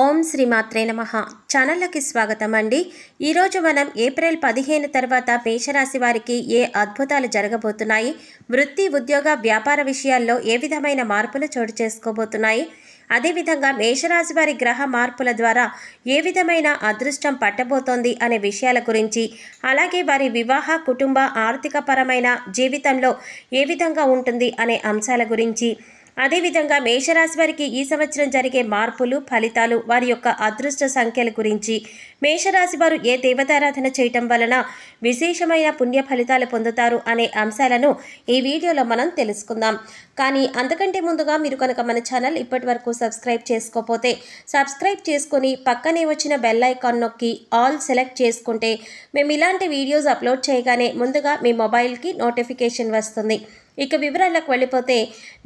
ఓం శ్రీ నమ ఛానళ్ళకి స్వాగతం అండి ఈరోజు మనం ఏప్రిల్ పదిహేను తర్వాత మేషరాశి వారికి ఏ అద్భుతాలు జరగబోతున్నాయి వృత్తి ఉద్యోగ వ్యాపార విషయాల్లో ఏ విధమైన మార్పులు చోటు చేసుకోబోతున్నాయి అదేవిధంగా మేషరాశి వారి గ్రహ మార్పుల ద్వారా ఏ విధమైన అదృష్టం పట్టబోతోంది అనే విషయాల గురించి అలాగే వారి వివాహ కుటుంబ ఆర్థికపరమైన జీవితంలో ఏ విధంగా ఉంటుంది అనే అంశాల గురించి అదేవిధంగా మేషరాశి వారికి ఈ సంవత్సరం జరిగే మార్పులు ఫలితాలు వారి యొక్క అదృష్ట సంఖ్యల గురించి మేషరాశి వారు ఏ దేవతారాధన చేయటం వలన విశేషమైన పుణ్య ఫలితాలు పొందుతారు అనే అంశాలను ఈ వీడియోలో మనం తెలుసుకుందాం కానీ అంతకంటే ముందుగా మీరు కనుక మన ఛానల్ ఇప్పటి వరకు సబ్స్క్రైబ్ చేసుకోకపోతే సబ్స్క్రైబ్ చేసుకుని పక్కనే వచ్చిన బెల్ ఐకాన్ నొక్కి ఆల్ సెలెక్ట్ చేసుకుంటే మేము ఇలాంటి వీడియోస్ అప్లోడ్ చేయగానే ముందుగా మీ మొబైల్కి నోటిఫికేషన్ వస్తుంది ఇక వివరాలకు వెళ్ళిపోతే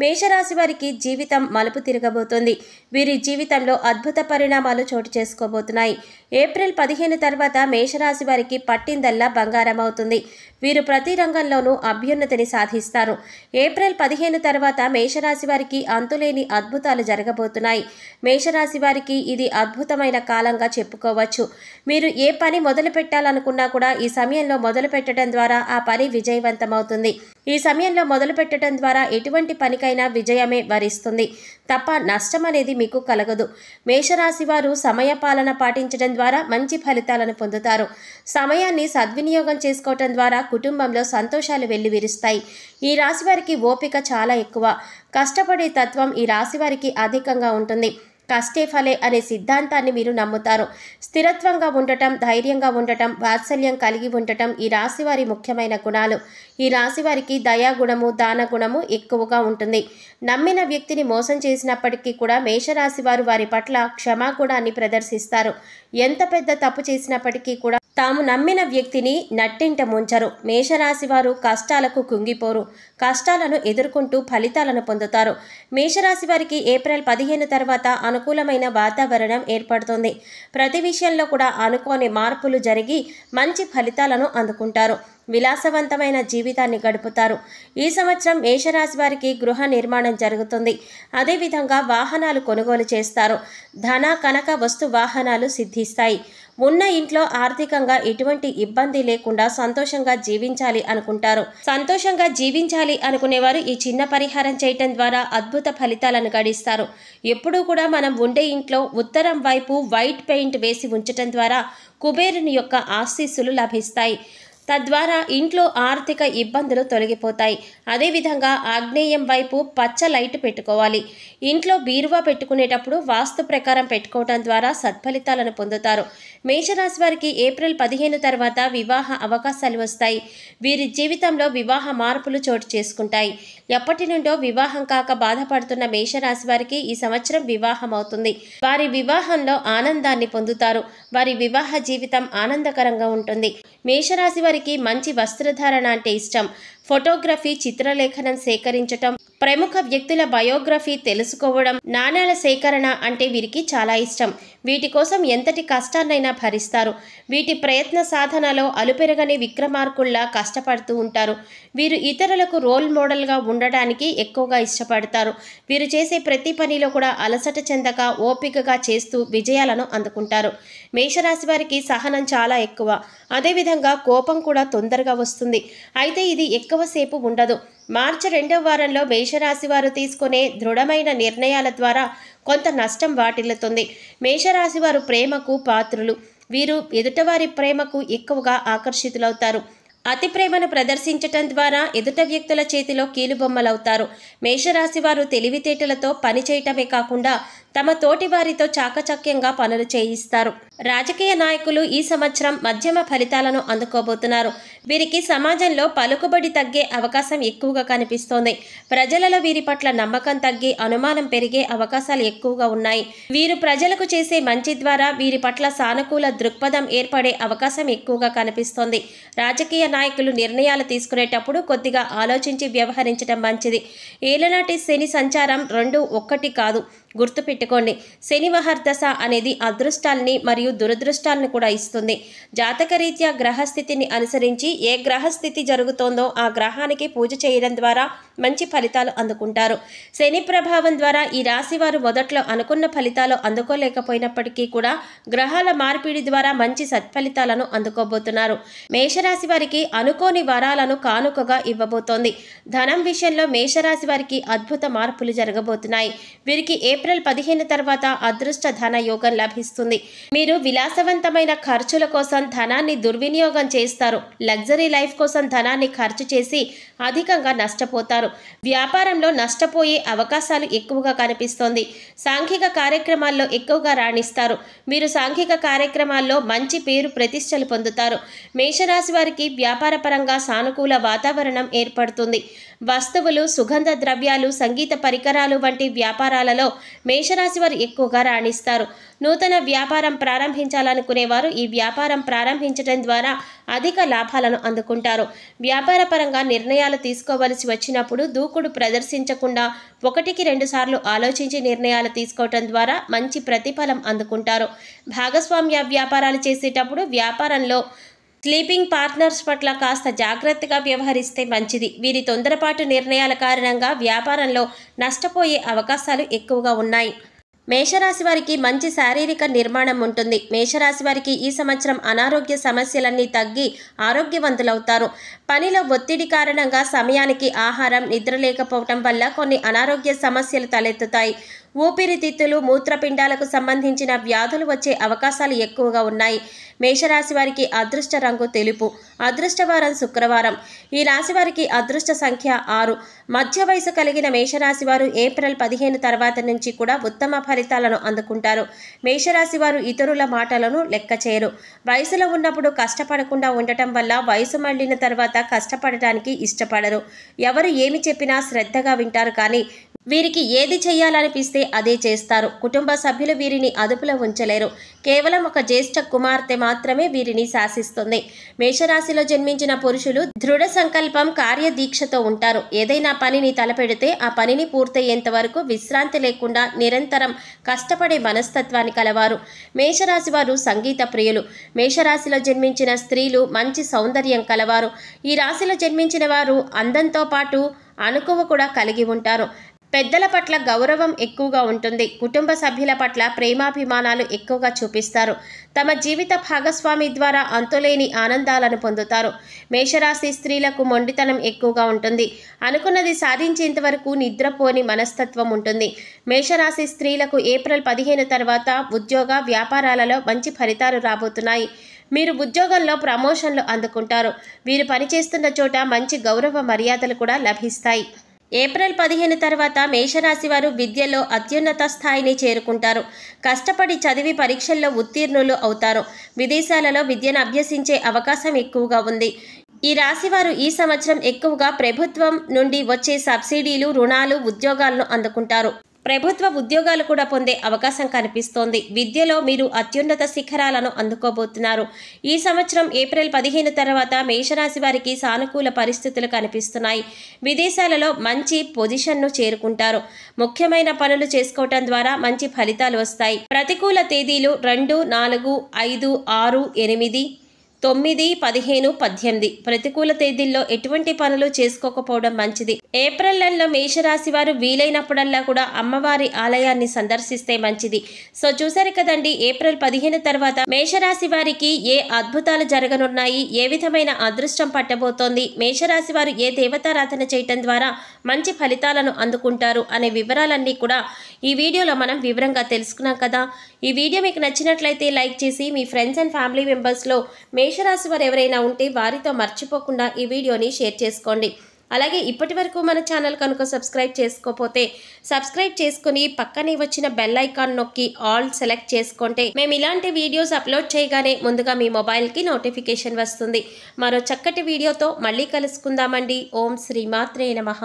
మేషరాశి వారికి జీవితం మలుపు తిరగబోతోంది వీరి జీవితంలో అద్భుత పరిణామాలు చోటు చేసుకోబోతున్నాయి ఏప్రిల్ పదిహేను తర్వాత మేషరాశి వారికి పట్టిందల్లా బంగారం అవుతుంది వీరు ప్రతి రంగంలోనూ అభ్యున్నతిని సాధిస్తారు ఏప్రిల్ పదిహేను తర్వాత మేషరాశి వారికి అంతులేని అద్భుతాలు జరగబోతున్నాయి మేషరాశి వారికి ఇది అద్భుతమైన కాలంగా చెప్పుకోవచ్చు మీరు ఏ పని మొదలు పెట్టాలనుకున్నా కూడా ఈ సమయంలో మొదలు పెట్టడం ద్వారా ఆ పని విజయవంతమవుతుంది ఈ సమయంలో మొదలు మొదలుపెట్టడం ద్వారా ఎటువంటి పనికైనా విజయమే వరిస్తుంది తప్ప నష్టం అనేది మీకు కలగదు మేషరాశి వారు సమయ పాలన పాటించడం ద్వారా మంచి ఫలితాలను పొందుతారు సమయాన్ని సద్వినియోగం చేసుకోవటం ద్వారా కుటుంబంలో సంతోషాలు వెల్లివిరుస్తాయి ఈ రాశి వారికి ఓపిక చాలా ఎక్కువ కష్టపడే తత్వం ఈ రాశి వారికి అధికంగా ఉంటుంది కష్టే ఫలే అనే సిద్ధాంతాన్ని మీరు నమ్ముతారు స్థిరత్వంగా ఉండటం ధైర్యంగా ఉండటం వాత్సల్యం కలిగి ఉండటం ఈ రాశివారి ముఖ్యమైన గుణాలు ఈ రాశివారికి దయాగుణము దాన గుణము ఎక్కువగా ఉంటుంది నమ్మిన వ్యక్తిని మోసం చేసినప్పటికీ కూడా మేషరాశి వారు వారి పట్ల క్షమాగుణాన్ని ప్రదర్శిస్తారు ఎంత పెద్ద తప్పు చేసినప్పటికీ కూడా తాము నమ్మిన వ్యక్తిని నట్టింట ముంచరు మేషరాశి వారు కష్టాలకు కుంగిపోరు కష్టాలను ఎదుర్కొంటూ ఫలితాలను పొందుతారు మేషరాశి వారికి ఏప్రిల్ పదిహేను తర్వాత అనుకూలమైన వాతావరణం ఏర్పడుతుంది ప్రతి విషయంలో కూడా అనుకోని మార్పులు జరిగి మంచి ఫలితాలను అందుకుంటారు విలాసవంతమైన జీవితాన్ని గడుపుతారు ఈ సంవత్సరం మేషరాశి వారికి గృహ నిర్మాణం జరుగుతుంది అదేవిధంగా వాహనాలు కొనుగోలు చేస్తారు ధన కనక వస్తు వాహనాలు సిద్ధిస్తాయి ఉన్న ఇంట్లో ఆర్థికంగా ఎటువంటి ఇబ్బంది లేకుండా సంతోషంగా జీవించాలి అనుకుంటారు సంతోషంగా జీవించాలి అనుకునేవారు ఈ చిన్న పరిహారం చేయటం ద్వారా అద్భుత ఫలితాలను గడిస్తారు ఎప్పుడూ కూడా మనం ఉండే ఇంట్లో ఉత్తరం వైపు వైట్ పెయింట్ వేసి ఉంచటం ద్వారా కుబేరుని యొక్క ఆశీస్సులు లభిస్తాయి తద్వారా ఇంట్లో ఆర్థిక ఇబ్బందులు తొలగిపోతాయి అదేవిధంగా ఆగ్నేయం వైపు పచ్చ లైట్ పెట్టుకోవాలి ఇంట్లో బీరువా పెట్టుకునేటప్పుడు వాస్తు ప్రకారం పెట్టుకోవడం ద్వారా సత్ఫలితాలను పొందుతారు మేషరాశి వారికి ఏప్రిల్ పదిహేను తర్వాత వివాహ అవకాశాలు వస్తాయి వీరి జీవితంలో వివాహ మార్పులు చోటు చేసుకుంటాయి ఎప్పటి నుండో వివాహం కాక బాధపడుతున్న మేషరాశి వారికి ఈ సంవత్సరం వివాహం అవుతుంది వారి వివాహంలో ఆనందాన్ని పొందుతారు వారి వివాహ జీవితం ఆనందకరంగా ఉంటుంది మేషరాశి వారికి మంచి వస్త్రధారణ అంటే ఇష్టం ఫోటోగ్రఫీ చిత్రలేఖనం సేకరించటం ప్రముఖ వ్యక్తుల బయోగ్రఫీ తెలుసుకోవడం నాణాల సేకరణ అంటే వీరికి చాలా ఇష్టం వీటి కోసం ఎంతటి కష్టాన్నైనా భరిస్తారు వీటి ప్రయత్న సాధనలో అలుపెరగని విక్రమార్కుల్లా కష్టపడుతూ ఉంటారు వీరు ఇతరులకు రోల్ మోడల్గా ఉండడానికి ఎక్కువగా ఇష్టపడతారు వీరు చేసే ప్రతి పనిలో కూడా అలసట చెందక ఓపికగా చేస్తూ విజయాలను అందుకుంటారు మేషరాశి వారికి సహనం చాలా ఎక్కువ అదేవిధంగా కోపం కూడా తొందరగా వస్తుంది అయితే ఇది ఎక్కువసేపు ఉండదు మార్చి రెండవ వారంలో మేషరాశి వారు తీసుకునే దృఢమైన నిర్ణయాల ద్వారా కొంత నష్టం వాటిల్లుతుంది మేషరాశి వారు ప్రేమకు పాత్రులు వీరు ఎదుటవారి ప్రేమకు ఎక్కువగా ఆకర్షితులవుతారు అతి ప్రేమను ప్రదర్శించటం ద్వారా ఎదుట వ్యక్తుల చేతిలో కీలుబొమ్మలవుతారు మేషరాశి వారు తెలివితేటలతో పనిచేయటమే కాకుండా తమ తోటి వారితో చాకచక్యంగా పనులు చేయిస్తారు రాజకీయ నాయకులు ఈ సంవత్సరం మధ్యమ ఫలితాలను అందుకోబోతున్నారు వీరికి సమాజంలో పలుకుబడి తగ్గే అవకాశం ఎక్కువగా కనిపిస్తోంది ప్రజలలో వీరి పట్ల నమ్మకం తగ్గి అనుమానం పెరిగే అవకాశాలు ఎక్కువగా ఉన్నాయి వీరు ప్రజలకు చేసే మంచి ద్వారా వీరి పట్ల సానుకూల దృక్పథం ఏర్పడే అవకాశం ఎక్కువగా కనిపిస్తోంది రాజకీయ నాయకులు నిర్ణయాలు తీసుకునేటప్పుడు కొద్దిగా ఆలోచించి వ్యవహరించడం మంచిది ఏలనాటి శని సంచారం రెండు ఒక్కటి కాదు గుర్తుపెట్టుకోండి శనివహర్దశ అనేది అదృష్టాలని మరియు దురదృష్టాలను కూడా ఇస్తుంది జాతకరీత్యా గ్రహస్థితిని అనుసరించి ఏ గ్రహస్థితి జరుగుతోందో ఆ గ్రహానికి పూజ చేయడం ద్వారా మంచి ఫలితాలు అందుకుంటారు శని ప్రభావం ద్వారా ఈ రాశి వారు మొదట్లో అనుకున్న ఫలితాలు అందుకోలేకపోయినప్పటికీ కూడా గ్రహాల మార్పిడి ద్వారా మంచి సత్ఫలితాలను అందుకోబోతున్నారు మేషరాశి వారికి అనుకోని వరాలను కానుకగా ఇవ్వబోతోంది ధనం విషయంలో మేషరాశి వారికి అద్భుత మార్పులు జరగబోతున్నాయి వీరికి ఏ ఏప్రిల్ పదిహేను తర్వాత అదృష్ట ధన యోగం లభిస్తుంది మీరు విలాసవంతమైన ఖర్చుల కోసం ధనాన్ని దుర్వినియోగం చేస్తారు లగ్జరీ లైఫ్ కోసం ధనాన్ని ఖర్చు చేసి అధికంగా నష్టపోతారు వ్యాపారంలో నష్టపోయే అవకాశాలు ఎక్కువగా కనిపిస్తోంది సాంఘిక కార్యక్రమాల్లో ఎక్కువగా రాణిస్తారు మీరు సాంఘిక కార్యక్రమాల్లో మంచి పేరు ప్రతిష్టలు పొందుతారు మేషరాశి వారికి వ్యాపారపరంగా సానుకూల వాతావరణం ఏర్పడుతుంది వస్తువులు సుగంధ ద్రవ్యాలు సంగీత పరికరాలు వంటి వ్యాపారాలలో మేషరాశి వారు ఎక్కువగా రాణిస్తారు నూతన వ్యాపారం ప్రారంభించాలనుకునేవారు ఈ వ్యాపారం ప్రారంభించడం ద్వారా అధిక లాభాలను అందుకుంటారు వ్యాపారపరంగా నిర్ణయాలు తీసుకోవలసి వచ్చినప్పుడు దూకుడు ప్రదర్శించకుండా ఒకటికి రెండుసార్లు ఆలోచించి నిర్ణయాలు తీసుకోవటం ద్వారా మంచి ప్రతిఫలం అందుకుంటారు భాగస్వామ్య వ్యాపారాలు చేసేటప్పుడు వ్యాపారంలో స్లీపింగ్ పార్ట్నర్స్ పట్ల కాస్త జాగ్రత్తగా వ్యవహరిస్తే మంచిది వీరి తొందరపాటు నిర్ణయాల కారణంగా వ్యాపారంలో నష్టపోయే అవకాశాలు ఎక్కువగా ఉన్నాయి మేషరాశి వారికి మంచి శారీరక నిర్మాణం ఉంటుంది మేషరాశి వారికి ఈ సంవత్సరం అనారోగ్య సమస్యలన్నీ తగ్గి ఆరోగ్యవంతులవుతారు పనిలో ఒత్తిడి కారణంగా సమయానికి ఆహారం నిద్ర లేకపోవటం వల్ల కొన్ని అనారోగ్య సమస్యలు తలెత్తుతాయి ఊపిరితిత్తులు మూత్రపిండాలకు సంబంధించిన వ్యాధులు వచ్చే అవకాశాలు ఎక్కువగా ఉన్నాయి మేషరాశి వారికి అదృష్ట రంగు తెలుపు అదృష్టవారం శుక్రవారం ఈ రాశి వారికి అదృష్ట సంఖ్య ఆరు మధ్య వయసు కలిగిన మేషరాశి వారు ఏప్రిల్ పదిహేను తర్వాత నుంచి కూడా ఉత్తమ ఫలితాలను అందుకుంటారు మేషరాశి వారు ఇతరుల మాటలను లెక్క చేయరు వయసులో ఉన్నప్పుడు కష్టపడకుండా ఉండటం వల్ల వయసు మళ్ళిన తర్వాత కష్టపడటానికి ఇష్టపడరు ఎవరు ఏమి చెప్పినా శ్రద్ధగా వింటారు కానీ వీరికి ఏది చేయాలనిపిస్తే అదే చేస్తారు కుటుంబ సభ్యులు వీరిని అదుపులో ఉంచలేరు కేవలం ఒక జ్యేష్ఠ కుమార్తె మాత్రమే వీరిని శాసిస్తుంది మేషరాశిలో జన్మించిన పురుషులు దృఢ సంకల్పం కార్యదీక్షతో ఉంటారు ఏదైనా పనిని తలపెడితే ఆ పనిని పూర్తయ్యేంత వరకు విశ్రాంతి లేకుండా నిరంతరం కష్టపడే మనస్తత్వాన్ని కలవారు మేషరాశి వారు సంగీత ప్రియులు మేషరాశిలో జన్మించిన స్త్రీలు మంచి సౌందర్యం కలవారు ఈ రాశిలో జన్మించిన వారు అందంతో పాటు అనుకువ కూడా కలిగి ఉంటారు పెద్దల పట్ల గౌరవం ఎక్కువగా ఉంటుంది కుటుంబ సభ్యుల పట్ల ప్రేమాభిమానాలు ఎక్కువగా చూపిస్తారు తమ జీవిత భాగస్వామి ద్వారా అంతులేని ఆనందాలను పొందుతారు మేషరాశి స్త్రీలకు మొండితనం ఎక్కువగా ఉంటుంది అనుకున్నది సాధించేంత వరకు నిద్రపోని మనస్తత్వం ఉంటుంది మేషరాశి స్త్రీలకు ఏప్రిల్ పదిహేను తర్వాత ఉద్యోగ వ్యాపారాలలో మంచి ఫలితాలు రాబోతున్నాయి మీరు ఉద్యోగంలో ప్రమోషన్లు అందుకుంటారు వీరు పనిచేస్తున్న చోట మంచి గౌరవ మర్యాదలు కూడా లభిస్తాయి ఏప్రిల్ పదిహేను తర్వాత మేషరాశి వారు విద్యలో అత్యున్నత స్థాయిని చేరుకుంటారు కష్టపడి చదివి పరీక్షల్లో ఉత్తీర్ణులు అవుతారు విదేశాలలో విద్యను అభ్యసించే అవకాశం ఎక్కువగా ఉంది ఈ రాశివారు ఈ సంవత్సరం ఎక్కువగా ప్రభుత్వం నుండి వచ్చే సబ్సిడీలు రుణాలు ఉద్యోగాలను అందుకుంటారు ప్రభుత్వ ఉద్యోగాలు కూడా పొందే అవకాశం కనిపిస్తోంది విద్యలో మీరు అత్యున్నత శిఖరాలను అందుకోబోతున్నారు ఈ సంవత్సరం ఏప్రిల్ పదిహేను తర్వాత మేషరాశి వారికి సానుకూల పరిస్థితులు కనిపిస్తున్నాయి విదేశాలలో మంచి పొజిషన్ను చేరుకుంటారు ముఖ్యమైన పనులు చేసుకోవటం ద్వారా మంచి ఫలితాలు వస్తాయి ప్రతికూల తేదీలు రెండు నాలుగు ఐదు ఆరు ఎనిమిది తొమ్మిది పదిహేను పద్దెనిమిది ప్రతికూల తేదీల్లో ఎటువంటి పనులు చేసుకోకపోవడం మంచిది ఏప్రిల్ నెలలో మేషరాశి వారు వీలైనప్పుడల్లా కూడా అమ్మవారి ఆలయాన్ని సందర్శిస్తే మంచిది సో చూసారు కదండి ఏప్రిల్ పదిహేను తర్వాత మేషరాశి వారికి ఏ అద్భుతాలు జరగనున్నాయి ఏ విధమైన అదృష్టం పట్టబోతోంది మేషరాశి వారు ఏ దేవతారాధన చేయటం ద్వారా మంచి ఫలితాలను అందుకుంటారు అనే వివరాలన్నీ కూడా ఈ వీడియోలో మనం వివరంగా తెలుసుకున్నాం కదా ఈ వీడియో మీకు నచ్చినట్లయితే లైక్ చేసి మీ ఫ్రెండ్స్ అండ్ ఫ్యామిలీ మెంబర్స్లో మేషరాశి వారు ఎవరైనా ఉంటే వారితో మర్చిపోకుండా ఈ వీడియోని షేర్ చేసుకోండి అలాగే ఇప్పటి వరకు మన ఛానల్ కనుక సబ్స్క్రైబ్ చేసుకోకపోతే సబ్స్క్రైబ్ చేసుకుని పక్కనే వచ్చిన బెల్ ఐకాన్ నొక్కి ఆల్ సెలెక్ట్ చేసుకుంటే మేము ఇలాంటి వీడియోస్ అప్లోడ్ చేయగానే ముందుగా మీ మొబైల్కి నోటిఫికేషన్ వస్తుంది మరో చక్కటి వీడియోతో మళ్ళీ కలుసుకుందామండి ఓం శ్రీమాత్రే నమ